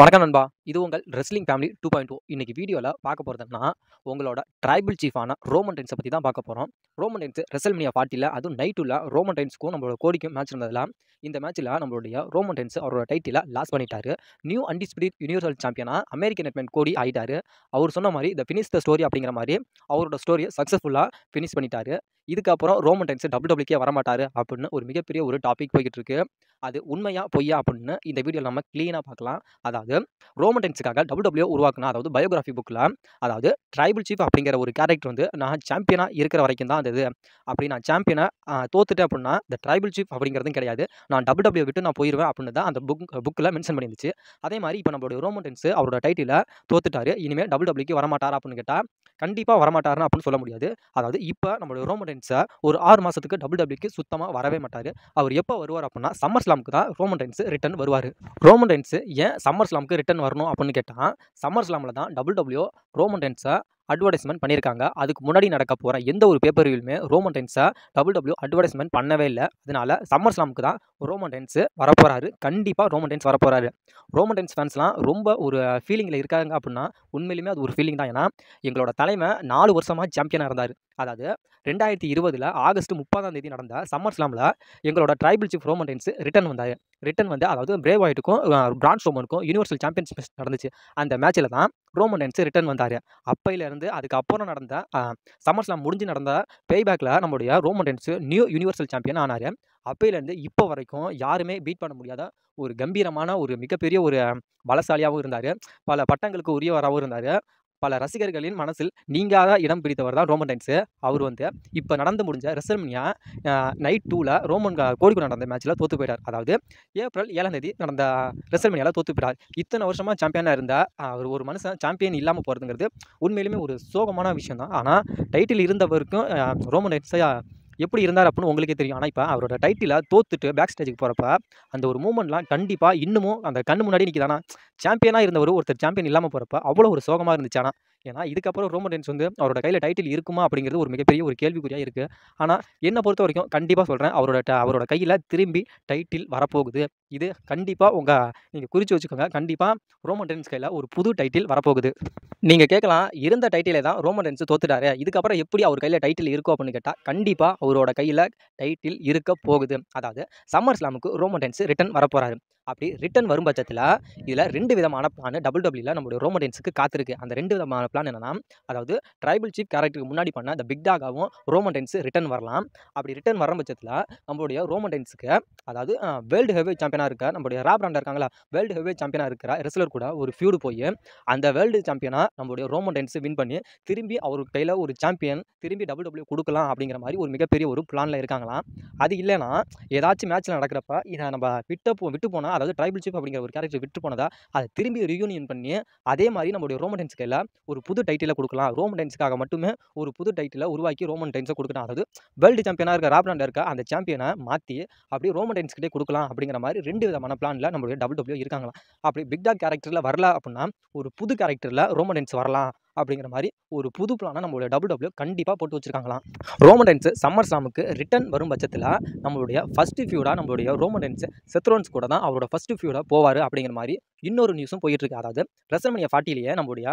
வணக்கம் நண்பா இது உங்கள் wrestling family two point two இன்றைக்கி வீடியோவில் பார்க்க போகிறதுனா உங்களோட ட்ரைபிள் சீஃபான ரோமன் டைன்ஸை பற்றி தான் பார்க்க போகிறோம் ரோமன் டைன்ஸ் ரெசல்மினியா ஃபார்ட்டியில் அதுவும் நைட்டில் ரோமன் டைன்ஸ்க்கும் நம்மளோட கோடிக்கும் மேட்ச் இருந்ததில் இந்த மேட்ச்சில் நம்மளுடைய ரோமன் டைன்ஸ் அவரோட டைட்டில் லாஸ் பண்ணிட்டாரு நியூ அண்டிஸ்பிரிட் யூனிவர்சல் சாம்பியனாக அமெரிக்க நெட்மேன் கோடி ஆகிட்டார் அவர் சொன்ன மாதிரி இந்த ஃபினிஷ் த ஸ்டோரி அப்படிங்கிற மாதிரி அவரோட ஸ்டோரியை சக்ஸஸ்ஃபுல்லாக ஃபினிஷ் பண்ணிட்டாரு இதுக்கப்புறம் ரோமன் டைம்ஸ் டபுள் டபுள்கே வரமாட்டாரு அப்படின்னு ஒரு மிகப்பெரிய ஒரு டாபிக் போய்கிட்டு இருக்கு அது உண்மையா பொய்யா அப்படின்னு இந்த வீடியோ நம்ம க்ளீனாக பார்க்கலாம் அதாவது ரோமன் டைம்ஸுக்காக டபுள் டபுள்யூ உருவாக்குனா அதாவது பயோகிராஃபி புக்கில் அதாவது ட்ரைபிள் சீஃப் அப்படிங்கிற ஒரு கேரக்டர் வந்து நான் சாம்பியனாக இருக்கிற வரைக்கும் தான் அது அப்படி நான் சாம்பியனை தோத்துட்டேன் அப்படின்னா இந்த ட்ரைபிள் சீஃப் அப்படிங்கிறதும் கிடையாது நான் டபுள் டபுள்யூ e விட்டு நான் போயிடுவேன் அப்படின்னு தான் அந்த புக் புக்கில் மென்ஷன் பண்ணியிருந்துச்சு அதே மாதிரி இப்போ நம்மளுடைய ரோமன் டைம்ஸ் அவரோட டைட்டில் தோத்துட்டாரு இனிமேல் டபுள் டபுள்யூக்கு e வரமாட்டாரா அப்படின்னு கேட்டால் கண்டிப்பாக வரமாட்டாருன்னு அப்படின்னு சொல்ல முடியாது அதாவது இப்போ நம்மளோட ரோமன் ரெயின்ஸை ஒரு ஆறு மாதத்துக்கு டபுள் டபிள்யூக்கு சுத்தமாக வரவே மாட்டார் அவர் எப்போ வருவார் அப்படின்னா சம்மர் ஸ்லாமுக்கு தான் ரோமன் ரைன்ஸ் ரிட்டன் வருவார் ரோமன் ரைன்ஸ் ஏன் சம்மர் ஸ்லாமுக்கு ரிட்டன் வரணும் அப்படின்னு கேட்டால் சம்மர் ஸ்லாமில் தான் டபுள் டபுள்யூ ரோமன் ரைன்ஸை அட்வர்டைஸ்மெண்ட் பண்ணியிருக்காங்க அதுக்கு முன்னாடி நடக்க போகிற எந்த ஒரு பேப்பர் ரோமன் டென்ஸை டபுள் டபுள்யூ அட்வர்டைஸ்மெண்ட் பண்ணவே இல்லை அதனால சம்மர் ஸ்லாமுக்கு தான் ரோமன் டென்ஸு வரப்போகிறாரு கண்டிப்பாக ரோமன் டென்ஸ் வரப்போகிறாரு ரோமன் டென்ஸ் ஃபேன்ஸ்லாம் ரொம்ப ஒரு ஃபீலிங்கில் இருக்காங்க அப்படின்னா உண்மையிலுமே அது ஒரு ஃபீலிங் தான் ஏன்னா எங்களோட தலைமை நாலு வருஷமாக சாம்பியனாக இருந்தார் அதாவது ரெண்டாயிரத்தி இருபதில் ஆகஸ்ட் முப்பதாம் தேதி நடந்த சம்மர் ஸ்லாமில் எங்களோட tribal chief Roman Reigns return வந்தார் ரிட்டன் வந்து அதாவது பிரேவ் ஒயிட்டுக்கும் பிரான்ஸ் ரோமனுக்கும் யூனிவர்சல் சாம்பியன்ஸ் நடந்துச்சு அந்த மேட்ச்சில் தான் ரோமன் ரென்ஸு ரிட்டர்ன் வந்தார் அப்பையிலேருந்து அதுக்கப்புறம் நடந்த சம்மர்ஸ்லாம் முடிஞ்சு நடந்த பேபேக்கில் நம்மளுடைய Roman Reigns new universal champion ஆனார் அப்பையிலேருந்து இப்போ வரைக்கும் யாருமே பீட் பண்ண முடியாத ஒரு கம்பீரமான ஒரு மிகப்பெரிய ஒரு பலசாலியாகவும் இருந்தார் பல பட்டங்களுக்கு உரியவராகவும் இருந்தார் பல ரசிகர்களின் மனசில் நீங்காத இடம் பிடித்தவர் தான் ரோமன் டைன்ஸு அவர் வந்து இப்போ நடந்து முடிஞ்ச ரெசர்மியா நைட் டூவில் ரோமன் கோழிக்கூட நடந்த மேட்ச்சில் தோற்று போயிட்டார் அதாவது ஏப்ரல் ஏழாம் தேதி நடந்த ரெசல்மினியாவில் தோற்று போயிட்டார் இத்தனை வருஷமாக சாம்பியனாக இருந்தால் அவர் ஒரு மனுஷன் சாம்பியன் இல்லாமல் போகிறதுங்கிறது உண்மையிலுமே ஒரு சோகமான விஷயம் தான் ஆனால் டைட்டில் இருந்தவருக்கும் ரோமன் டைன்ஸை எப்படி இருந்தார் அப்படின்னு உங்களுக்கே தெரியும் ஆனால் இப்போ அவரோட டைட்டிலாக தோத்துட்டு பேக் ஸ்டேஜுக்கு போகிறப்ப அந்த ஒரு மூமெண்ட்லாம் கண்டிப்பாக இன்னமும் அந்த கண் முன்னாடி நிற்கிதானா சாம்பியனாக இருந்தவர் ஒருத்தர் சாம்பியன் இல்லாமல் போகிறப்ப அவ்வளோ ஒரு சோகமாக இருந்துச்சு ஆனால் ஏன்னா இதுக்கப்புறம் ரோமன் ரெயின்ஸ் வந்து அவரோட கையில் டைட்டில் இருக்குமா அப்படிங்கிறது ஒரு மிகப்பெரிய ஒரு கேள்விக்குறியாக இருக்குது ஆனால் என்னை பொறுத்த வரைக்கும் கண்டிப்பாக சொல்கிறேன் அவரோட அவரோட கையில் திரும்பி டைட்டில் வரப்போகுது இது கண்டிப்பாக உங்கள் நீங்கள் குறித்து வச்சுக்கோங்க கண்டிப்பாக ரோமன் ரெயின்ஸ் கையில் ஒரு புது டைட்டில் வரப்போகுது நீங்கள் கேட்கலாம் இருந்த டைட்டிலே தான் ரோமன் ரெயின்ஸ் தோத்துட்டாரு இதுக்கப்புறம் எப்படி அவர் கையில் டைட்டில் இருக்கும் அப்படின்னு கேட்டால் கண்டிப்பாக அவரோட கையில் டைட்டில் இருக்க போகுது அதாவது சம்மர் ஸ்லாமுக்கு ரோமன் ரெயின்ஸ் ரிட்டன் வரப்போகிறாரு அப்படி ரிட்டன் வரும் பட்சத்தில் இதில் ரெண்டு விதமான பிளான் டபுள் டபுள்யூல நம்மளுடைய ரோமடென்ஸுக்கு காத்திருக்கு அந்த ரெண்டு விதமான பிளான் என்னன்னா அதாவது ட்ரைபிள் சீஃப் கேரக்டருக்கு முன்னாடி பண்ண அந்த பிக் டாகாவும் ரோமடென்ஸ் ரிட்டன் வரலாம் அப்படி ரிட்டன் வரும் பட்சத்தில் நம்மளுடைய ரோமடென்ஸுக்கு அதாவது வேர்ல்டு ஹெவி சாம்பியனாக இருக்க நம்மளுடைய ராப் ராண்டா இருக்காங்களா வேர்ல்டு ஹெவி சாம்பியனாக இருக்கிற ரெஸ்லர் கூட ஒரு ஃபியூடு போய் அந்த வேர்ல்டு சாம்பியனாக நம்மளுடைய ரோமடென்ஸ் வின் பண்ணி திரும்பி அவர் கையில் ஒரு சாம்பியன் திரும்பி டபுள் டபுள்யூ கொடுக்கலாம் அப்படிங்கிற மாதிரி ஒரு மிகப்பெரிய ஒரு பிளானில் இருக்காங்களாம் அது இல்லைனா ஏதாச்சும் மேட்ச்சில் நடக்கிறப்ப இதை நம்ம விட்டு போ விட்டு போனால் அதாவது ட்ரைபிள் சீஃப் அப்படிங்கிற ஒரு கேரக்டர் விட்டு போனதா அதை திரும்பி ரியூனியன் பண்ணி அதே மாதிரி நம்மளுடைய ரோமன் டைன்ஸ்க்கு எல்லாம் ஒரு புது டைட்டிலை கொடுக்கலாம் ரோமன் டைன்ஸ்க்காக மட்டுமே ஒரு புது டைட்டிலை உருவாக்கி ரோமன் டைன்ஸை கொடுக்கலாம் அதாவது வேர்ல்டு சாம்பியனாக இருக்க ராப்லாண்டில் இருக்க அந்த சாம்பியனை மாற்றி அப்படியே ரோமன் டைன்ஸ்கிட்டே கொடுக்கலாம் அப்படிங்கிற மாதிரி ரெண்டு விதமான பிளானில் நம்மளுடைய டபுள் டபுள்யூ e இருக்காங்களாம் அப்படி பிக் டாக் கேரக்டரில் வரல அப்படின்னா ஒரு புது கேரக்டரில் ரோமன் டைன்ஸ் வரலாம் அப்படிங்கிற மாதிரி ஒரு புது பிளானை நம்மளோட டபுள் டபுள்யூ கண்டிப்பாக போட்டு வச்சுருக்காங்களாம் ரோமன் டைன்ஸ் சம்மர் ஸ்லாமுக்கு ரிட்டன் வரும் பட்சத்தில் நம்மளுடைய ஃபஸ்ட்டு ஃபியூடாக நம்மளுடைய ரோமன் டைன்ஸ் செத்ரோன்ஸ் கூட தான் அவரோட ஃபஸ்ட்டு ஃபியூடாக போவார் அப்படிங்கிற மாதிரி இன்னொரு நியூஸும் போயிட்டுருக்கு அதாவது ரசமணியா ஃபார்ட்டிலேயே நம்மளுடைய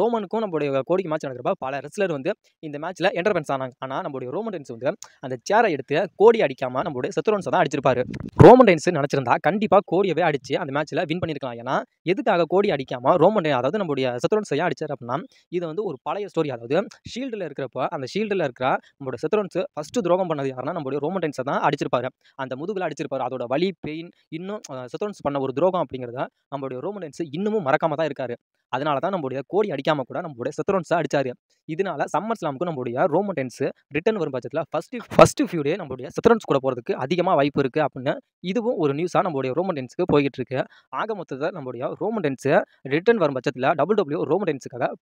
ரோமனுக்கும் நம்மளுடைய கோடிக்கு மேட்ச் நடக்கிறப்ப பல ரெஸ்லர் வந்து இந்த மேட்ச்சில் என்டர்பென்ஸ் ஆனாங்க ஆனால் நம்மளுடைய ரோமன் ரைன்ஸ் வந்து அந்த சேரை எடுத்து கோடி அடிக்காமல் நம்மளுடைய செத்துரோன்ஸை தான் அடிச்சிருப்பாரு ரோமன் ரைன்ஸ் நினச்சிருந்தா கண்டிப்பாக கோடியவே அடித்து அந்த மேட்ச்சில் வின் பண்ணியிருக்கலாம் ஏன்னா எதுக்காக கோடி அடிக்காமல் ரோமன் அதாவது நம்மளுடைய செத்துரோன்ஸை அடிச்சார் அப்படின்னா இது வந்து ஒரு பழைய ஸ்டோரி அதாவது ஷீல்டில் இருக்கிறப்ப அந்த ஷீல்டில் இருக்கிற நம்மளுடைய செத்துரோன்ஸ் ஃபஸ்ட்டு துரோகம் பண்ணது யாருன்னா நம்மளுடைய ரோமன் ரைன்ஸை தான் அடிச்சிருப்பாரு அந்த முதுகில் அடிச்சிருப்பார் அதோட வலி பெயின் இன்னும் செத்துரோன்ஸ் பண்ண ஒரு துரோகம் அப்படிங்கிறத நம்மளுடைய ரோமன் ரைன்ஸ் இன்னமும் மறக்காம தான் இருக்காரு அதனால தான் நம்மளுடைய கோடி அடிக்காம கூட நம்மளுடைய செத்ரோன்ஸாக அடிச்சாரு இதனால சம்மர் ஸ்லாமுக்கு நம்மளுடைய ரோமன் டென்ஸு ரிட்டன் வரும் பட்சத்தில் ஃபஸ்ட்டு ஃபர்ஸ்ட் ஃபியூ டே நம்மளுடைய செத்ரோன்ஸ் கூட போகிறதுக்கு அதிகமாக வாய்ப்பு இருக்குது அப்படின்னு இதுவும் ஒரு நியூஸாக நம்மளுடைய ரோமன் டென்ஸுக்கு போய்கிட்டு இருக்கு ஆக மொத்தத்தில் நம்மளுடைய ரோமன் டென்ஸு ரிட்டன் வரும் பட்சத்தில் டபுள் டபுள்யூ ரோமன்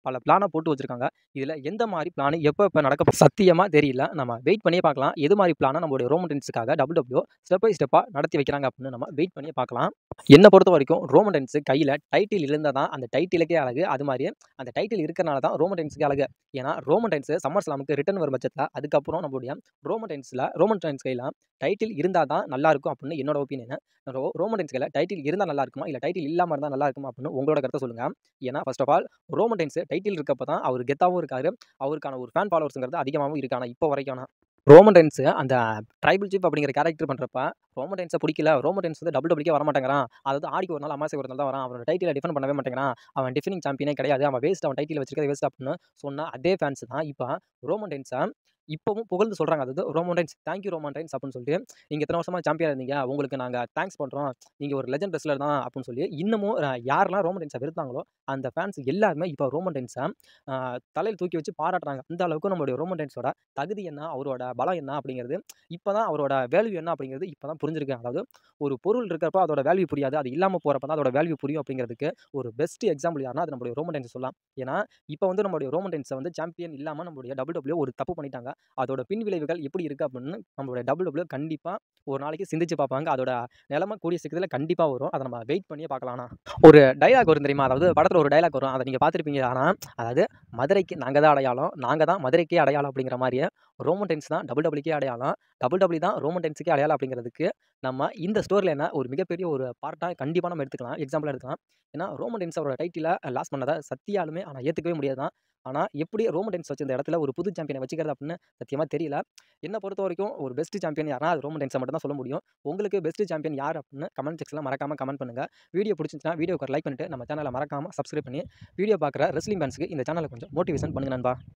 பல பிளானாக போட்டு வச்சிருக்காங்க இதில் எந்த மாதிரி பிளான் எப்போ இப்போ நடக்க சத்தியமாக தெரியல நம்ம வெயிட் பண்ணியே பார்க்கலாம் எது மாதிரி பிளானை நம்மளுடைய ரோமன் டென்ஸுக்காக டபுள் டபிள்யூ ஸ்டெப் பை ஸ்டெப்பாக நடத்தி வைக்கிறாங்க அப்படின்னு நம்ம வெயிட் பண்ணியே பார்க்கலாம் என்னை பொறுத்த வரைக்கும் ரோமன் டென்ஸு கையில் டைட்டில் இருந்தால் தான் அந்த டைட்டிலுக்கே அழகு அது மாதிரி அந்த டைட்டில் இருக்கிறனால தான் ரோமன் டைம்ஸ்க்கு அழகு ஏன்னா ரோமன் டைம்ஸ் சம்மர் ஸ்லாமுக்கு ரிட்டன் வரும் பட்சத்தில் அதுக்கப்புறம் நம்மளுடைய ரோமன் டைன்ஸில் ரோமன் டைன்ஸ் கையில் டைட்டில் இருந்தால் தான் நல்லாயிருக்கும் அப்படின்னு என்னோட ஒப்பீனியன் ரோ ரோமன் டைம்ஸ் கையில் டைட்டில் இருந்தால் நல்லா இருக்குமா இல்லை டைட்டில் இல்லாமல் இருந்தால் நல்லா இருக்குமா அப்படின்னு உங்களோட கருத்தை சொல்லுங்கள் ஏன்னா first of all Roman Reigns title இருக்கப்போ தான் அவர் கெத்தாகவும் இருக்காரு அவருக்கான ஒரு ஃபேன் ஃபாலோவர்ஸுங்கிறது அதிகமாகவும் இருக்கானா இப்போ வரைக்கும் ரோமன் டைம்ஸ் அந்த ட்ரைபிள் சீப் அப்படிங்கிற கேரக்டர் பண்ணுறப்ப ரோமோ டைன்ஸை பிடிக்கல ரோமோ டைன்ஸ் வந்து டபுள் டபுள்க்கே வர அதாவது ஆடிக்கு ஒரு நாள் அமாசை ஒரு நாள் தான் வரான் அவன் டைட்டில் டிஃபன் பண்ணவே மாட்டேங்கிறான் அவன் டிஃபினிங் சாம்பியனே கிடையாது அவன் வேஸ்ட் அவன் டைட்டில் வச்சிருக்க வேஸ்ட் அப்படின்னு சொன்னால் அதே ஃபேன்ஸ் தான் இப்போ ரோமோ டைன்ஸை இப்போவும் புகழ்ந்து சொல்கிறாங்க அதாவது ரோமோன்டைன்ஸ் தேங்க்யூ டைன்ஸ் அப்படின்னு சொல்லிட்டு நீங்கள் எத்தனை வருஷமாக சாம்பியன் இருந்தீங்க உங்களுக்கு நாங்கள் தேங்க்ஸ் பண்ணுறோம் நீங்கள் ஒரு லெஜண்ட் ரெஸ்லர் தான் அப்படின்னு சொல்லி இன்னமும் யாரெல்லாம் ரோமோன்டைன்ஸை வெறுத்தாங்களோ அந்த ஃபேன்ஸ் எல்லாருமே இப்போ ரோமோன்டைன்ஸை தலையில் தூக்கி வச்சு பாராட்டுறாங்க அந்த அளவுக்கு நம்மளுடைய ரோமோன்டைன்ஸோட தகுதி என்ன அவரோட பலம் என்ன அப்படிங்கிறது இப்போ தான் அவரோட வேல்யூ என்ன அப்படிங்கிறது இப்போ தான் புரிஞ்சிருக்கேன் அதாவது ஒரு பொருள் இருக்கிறப்ப அதோட வேல்யூ புரியாது அது இல்லாமல் போகிறப்ப தான் அதோட வேல்யூ புரியும் அப்படிங்கிறதுக்கு ஒரு பெஸ்ட் எக்ஸாம்பிள் யாருன்னா அது நம்மளுடைய ரோமன் டைன்ஸ் சொல்லலாம் ஏன்னா இப்போ வந்து நம்மளுடைய ரோமன் டைன்ஸை வந்து சாம்பியன் இல்லாமல் நம்மளுடைய டபுள் டபுள்யூ ஒரு தப்பு பண்ணிட்டாங்க அதோட பின் விளைவுகள் எப்படி இருக்குது அப்படின்னு நம்மளுடைய டபுள் டபுள்யூ கண்டிப்பாக ஒரு நாளைக்கு சிந்திச்சு பார்ப்பாங்க அதோட நிலமை கூடிய சிக்கத்தில் கண்டிப்பாக வரும் அதை நம்ம வெயிட் பண்ணியே பார்க்கலாம்னா ஒரு டைலாக் வரும் தெரியுமா அதாவது படத்தில் ஒரு டைலாக் வரும் அதை நீங்கள் பார்த்துருப்பீங்க ஆனால் அதாவது மதுரைக்கு நாங்கள் தான் அடையாளம் நாங்கள் தான் மதுரைக்கே அடையாளம் அப்படிங்கிற மாதிரியே ரோமன் டென்ஸ் தான் டபுள் டபுள்கே e அடையாளம் டபுள் டபுள் e தான் ரோமன் டென்ஸுக்கே அடையாளம் அப்படிங்கிறதுக்கு நம்ம இந்த ஸ்டோரியில் என்ன ஒரு மிகப்பெரிய ஒரு பார்ட்டாக கண்டிப்பாக நம்ம எடுத்துக்கலாம் எக்ஸாம்பிள் எடுத்துக்கலாம் ஏன்னா ரோமன் டென்ஸோட டைட்டிலாக லாஸ் பண்ணதை சத்தியாலுமே ஆனால் ஏற்றுக்கவே முடியாது தான் ஆனால் எப்படி ரோம டென்ஸ் வச்சிருந்த இடத்துல ஒரு புது சாம்பியனை வச்சுக்கிறது அப்படின்னு சத்தியமாக தெரியல என்னை பொறுத்த வரைக்கும் ஒரு பெஸ்ட் சாம்பியன் யாரா அது ரோம டென்ஸை மட்டும் தான் சொல்ல முடியும் உங்களுக்கு பெஸ்ட் சாம்பியன் யார் அப்படின்னு கமெண்ட் செக்ஸில் மறக்காமல் கமெண்ட் பண்ணுங்கள் வீடியோ பிடிச்சிருந்துச்சுன்னா வீடியோக்கு லைக் பண்ணிட்டு நம்ம சேனலை மறக்காமல் சப்ஸ்கிரைப் பண்ணி வீடியோ பார்க்குற ரெஸ்லிங் ஃபேன்ஸுக்கு இந்த சேனலை கொஞ்சம் மோட்டிவேஷன் பண்ணுங்க நண்பா